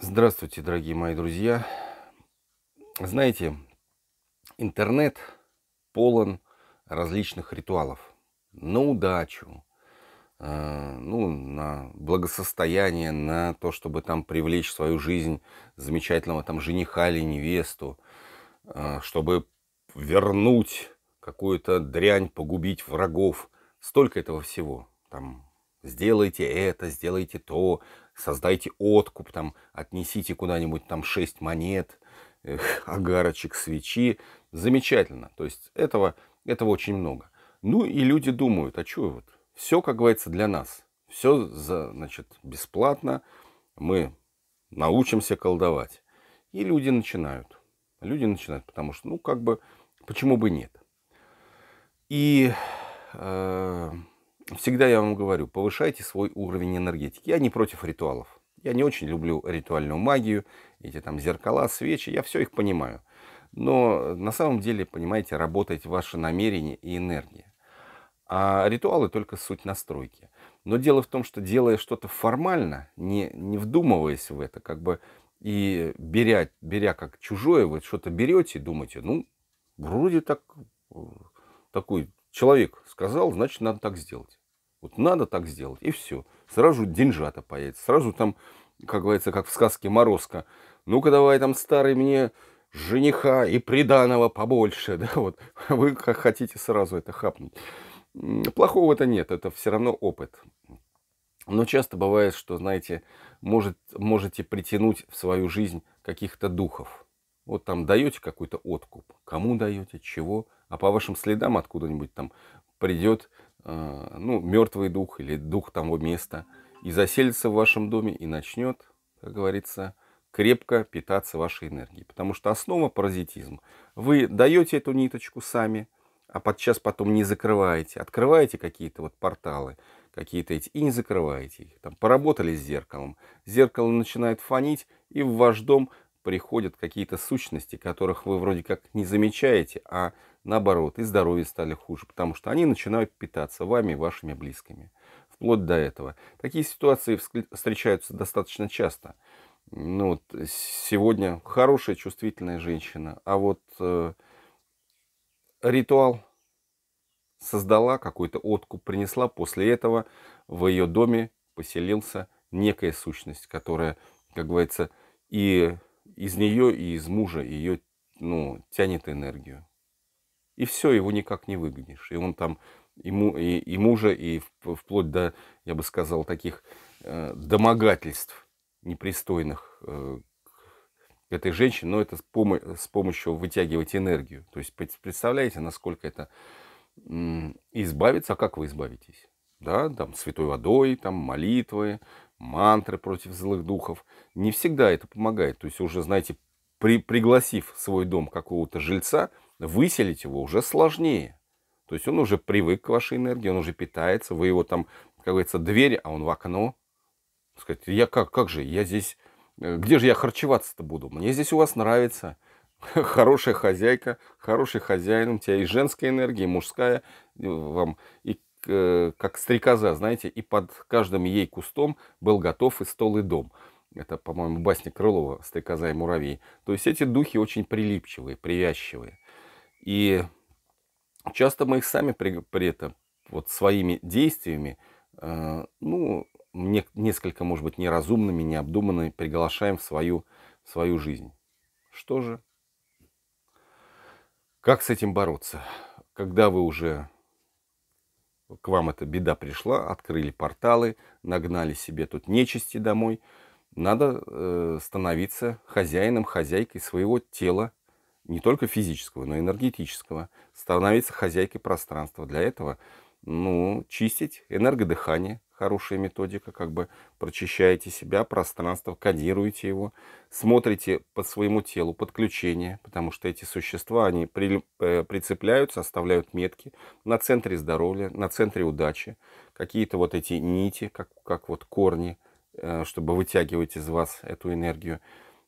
Здравствуйте, дорогие мои друзья. Знаете, интернет полон различных ритуалов. На удачу, э, ну, на благосостояние, на то, чтобы там привлечь в свою жизнь замечательного там жениха или невесту, э, чтобы вернуть какую-то дрянь, погубить врагов. Столько этого всего. Там сделайте это, сделайте то, создайте откуп, там, отнесите куда-нибудь там шесть монет, эх, агарочек, свечи. Замечательно. То есть этого, этого очень много. Ну и люди думают, а что вот, все, как говорится, для нас. Все, за, значит, бесплатно. Мы научимся колдовать. И люди начинают. Люди начинают, потому что, ну, как бы, почему бы нет. И э, всегда я вам говорю, повышайте свой уровень энергетики. Я не против ритуалов. Я не очень люблю ритуальную магию, эти там зеркала, свечи, я все их понимаю. Но на самом деле, понимаете, работает ваше намерение и энергия. А ритуалы только суть настройки. Но дело в том, что делая что-то формально, не, не вдумываясь в это, как бы и беря, беря как чужое, вы что-то берете и думаете, ну, вроде так, э, такой человек сказал, значит, надо так сделать. Вот надо так сделать, и все. Сразу деньжата появится, сразу там, как говорится, как в сказке Морозко. Ну-ка давай там старый мне жениха и приданого побольше, да, вот. А вы как хотите сразу это хапнуть. Плохого это нет, это все равно опыт. Но часто бывает, что, знаете, может, можете притянуть в свою жизнь каких-то духов. Вот там даете какой-то откуп. Кому даете, чего. А по вашим следам откуда-нибудь там придет а, ну, мертвый дух или дух того места, и заселится в вашем доме и начнет, как говорится, крепко питаться вашей энергией. Потому что основа паразитизм. Вы даете эту ниточку сами, а подчас потом не закрываете. Открываете какие-то вот порталы, какие-то эти, и не закрываете их. Там поработали с зеркалом. Зеркало начинает фонить, и в ваш дом приходят какие-то сущности, которых вы вроде как не замечаете, а наоборот, и здоровье стали хуже, потому что они начинают питаться вами и вашими близкими. Вплоть до этого. Такие ситуации встречаются достаточно часто. Ну, вот сегодня хорошая, чувствительная женщина, а вот э, ритуал создала какой-то откуп, принесла. После этого в ее доме поселился некая сущность, которая, как говорится, и из нее, и из мужа ее ну, тянет энергию и все, его никак не выгонишь. И он там, ему, и, и мужа, и вплоть до, я бы сказал, таких э, домогательств непристойных э, к этой женщине, но это с, помо с помощью вытягивать энергию. То есть представляете, насколько это избавиться, а как вы избавитесь? Да, там святой водой, там молитвы, мантры против злых духов. Не всегда это помогает. То есть уже, знаете, при, пригласив в свой дом какого-то жильца, Выселить его уже сложнее. То есть он уже привык к вашей энергии, он уже питается. Вы его там, как говорится, дверь, а он в окно. Сказать, я как, как же, я здесь, э, где же я харчеваться-то буду? Мне здесь у вас нравится. Хорошая хозяйка, хороший хозяин, у тебя и женская энергия, и мужская вам, и как стрекоза, знаете, и под каждым ей кустом был готов и стол, и дом. Это, по-моему, басня Крылова «Стрекоза и муравей». То есть эти духи очень прилипчивые, привязчивые. И часто мы их сами при, при этом, вот своими действиями, э, ну, не, несколько, может быть, неразумными, необдуманными, приглашаем в свою, в свою жизнь. Что же? Как с этим бороться? Когда вы уже к вам эта беда пришла, открыли порталы, нагнали себе тут нечисти домой, надо э, становиться хозяином, хозяйкой своего тела, не только физического, но и энергетического, становиться хозяйкой пространства. Для этого ну, чистить энергодыхание, хорошая методика, как бы прочищаете себя, пространство, кодируете его, смотрите по своему телу подключение, потому что эти существа, они при, э, прицепляются, оставляют метки на центре здоровья, на центре удачи, какие-то вот эти нити, как, как вот корни, э, чтобы вытягивать из вас эту энергию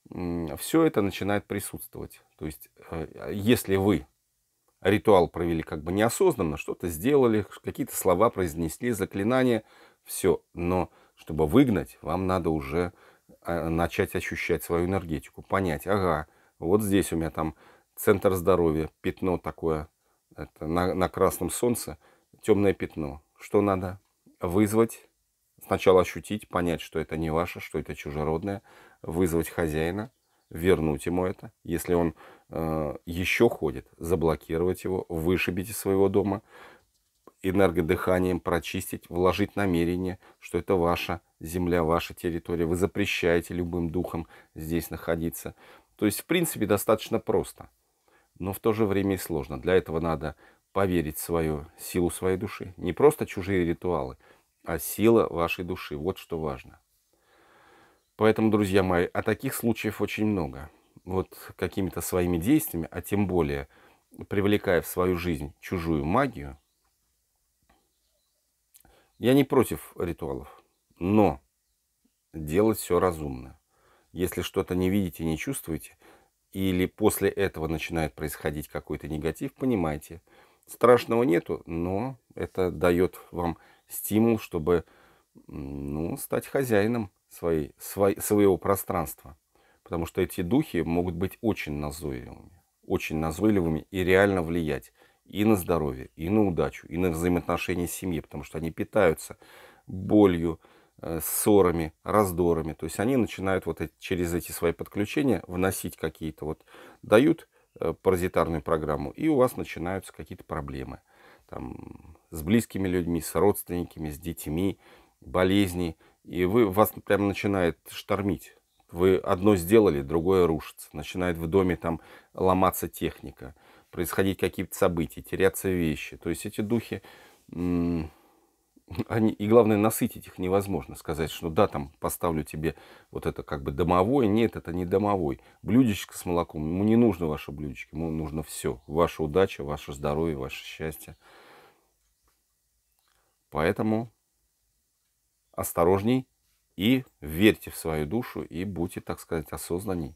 все это начинает присутствовать. То есть, э, а, если вы ритуал провели как бы неосознанно, что-то сделали, какие-то слова произнесли, заклинания, все. Но чтобы выгнать, вам надо уже а, начать ощущать свою энергетику, понять, ага, вот здесь у меня там центр здоровья, пятно такое, это на, на красном солнце, темное пятно. Что надо? Вызвать, сначала ощутить, понять, что это не ваше, что это чужеродное, вызвать хозяина, вернуть ему это, если он э, еще ходит, заблокировать его, вышибить из своего дома, энергодыханием прочистить, вложить намерение, что это ваша земля, ваша территория, вы запрещаете любым духом здесь находиться. То есть, в принципе, достаточно просто, но в то же время и сложно. Для этого надо поверить в свою силу своей души. Не просто чужие ритуалы, а сила вашей души. Вот что важно. Поэтому, друзья мои, а таких случаев очень много. Вот какими-то своими действиями, а тем более привлекая в свою жизнь чужую магию, я не против ритуалов, но делать все разумно. Если что-то не видите, не чувствуете, или после этого начинает происходить какой-то негатив, понимаете, страшного нету, но это дает вам стимул, чтобы ну, стать хозяином своей, свой, своего пространства. Потому что эти духи могут быть очень назойливыми. Очень назойливыми и реально влиять и на здоровье, и на удачу, и на взаимоотношения семьи. Потому что они питаются болью, э, ссорами, раздорами. То есть они начинают вот эти, через эти свои подключения вносить какие-то вот, дают э, паразитарную программу, и у вас начинаются какие-то проблемы. Там, с близкими людьми, с родственниками, с детьми, болезни – и вы, вас прям начинает штормить. Вы одно сделали, другое рушится. Начинает в доме там ломаться техника, происходить какие-то события, теряться вещи. То есть эти духи, они, и главное, насытить их невозможно. Сказать, что да, там поставлю тебе вот это как бы домовой. Нет, это не домовой. Блюдечко с молоком. Ему не нужно ваше блюдечко, ему нужно все. Ваша удача, ваше здоровье, ваше счастье. Поэтому осторожней и верьте в свою душу и будьте, так сказать, осознанней.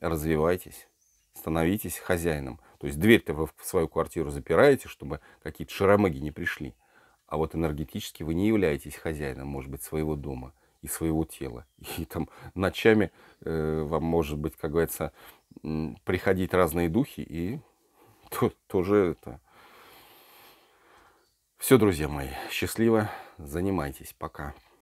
Развивайтесь, становитесь хозяином. То есть дверь-то вы в свою квартиру запираете, чтобы какие-то шаромыги не пришли. А вот энергетически вы не являетесь хозяином, может быть, своего дома и своего тела. И там ночами э, вам может быть, как говорится, приходить разные духи и то, тоже это все, друзья мои, счастливо, занимайтесь, пока.